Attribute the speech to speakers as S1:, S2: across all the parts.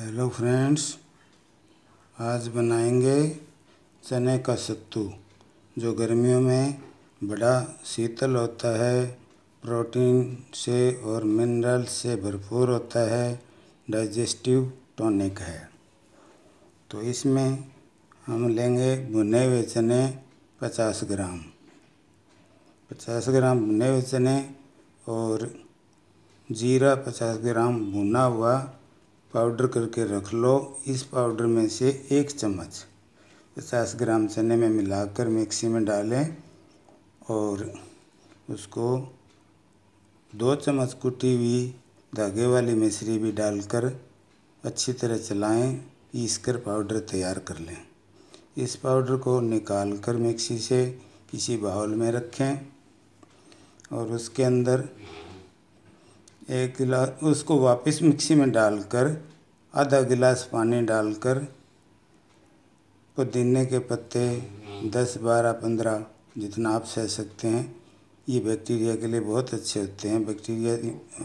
S1: hello friends आज बनाएंगे चने का सत्तू जो गर्मियों में बड़ा शीतल होता है प्रोटीन से और मिनरल से भरपूर होता है डाइजेस्टिव टॉनिक है तो इसमें हम लेंगे भुने हुए चने पचास ग्राम पचास ग्राम भुने हुए चने और जीरा पचास ग्राम भुना हुआ पाउडर करके रख लो इस पाउडर में से एक चम्मच पचास ग्राम चने में मिलाकर मिक्सी में डालें और उसको दो चम्मच कुटी हुई धागे वाली मिश्री भी डालकर अच्छी तरह चलाएं पीस कर पाउडर तैयार कर लें इस पाउडर को निकाल कर मिक्सी से किसी बाउल में रखें और उसके अंदर एक गिलास उसको वापस मिक्सी में डालकर आधा गिलास पानी डालकर पुदीने के पत्ते दस बारह पंद्रह जितना आप सह सकते हैं ये बैक्टीरिया के लिए बहुत अच्छे होते हैं बैक्टीरिया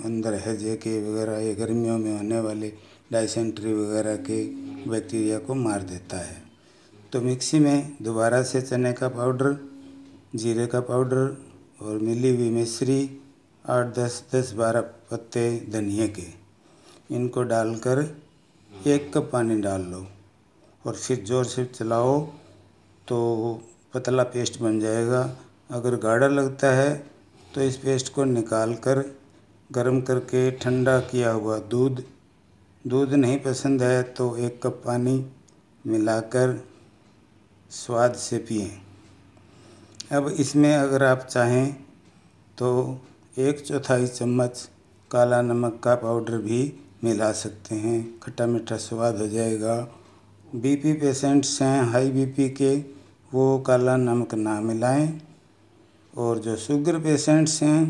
S1: अंदर है जे के वगैरह ये गर्मियों में होने वाले डायसेंट्री वगैरह के बैक्टीरिया को मार देता है तो मिक्सी में दोबारा से चने का पाउडर जीरे का पाउडर और मिली हुई मिश्री आठ दस दस बारह पत्ते धनिया के इनको डालकर एक कप पानी डाल लो और फिर ज़ोर से चलाओ तो पतला पेस्ट बन जाएगा अगर गाढ़ा लगता है तो इस पेस्ट को निकाल कर गर्म करके ठंडा किया हुआ दूध दूध नहीं पसंद है तो एक कप पानी मिलाकर स्वाद से पिए अब इसमें अगर आप चाहें तो एक चौथाई चम्मच काला नमक का पाउडर भी मिला सकते हैं खट्टा मीठा स्वाद हो जाएगा बीपी पेशेंट्स हैं हाई बीपी के वो काला नमक ना मिलाएं और जो शुगर पेशेंट्स हैं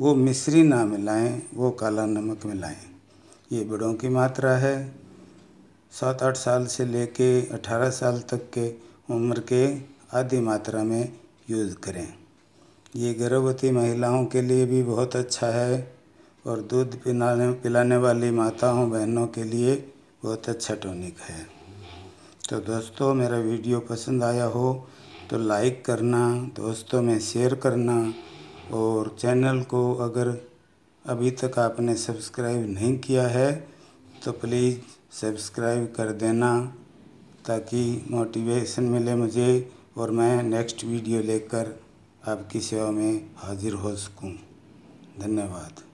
S1: वो मिश्री ना मिलाएं वो काला नमक मिलाएं ये बड़ों की मात्रा है सात आठ साल से लेके अठारह साल तक के उम्र के आधी मात्रा में यूज़ करें ये गर्भवती महिलाओं के लिए भी बहुत अच्छा है और दूध पिलाने पिलाने वाली माताओं बहनों के लिए बहुत अच्छा टॉनिक है तो दोस्तों मेरा वीडियो पसंद आया हो तो लाइक करना दोस्तों में शेयर करना और चैनल को अगर अभी तक आपने सब्सक्राइब नहीं किया है तो प्लीज़ सब्सक्राइब कर देना ताकि मोटिवेशन मिले मुझे और मैं नेक्स्ट वीडियो लेकर आपकी सेवा में हाजिर हो सकूं धन्यवाद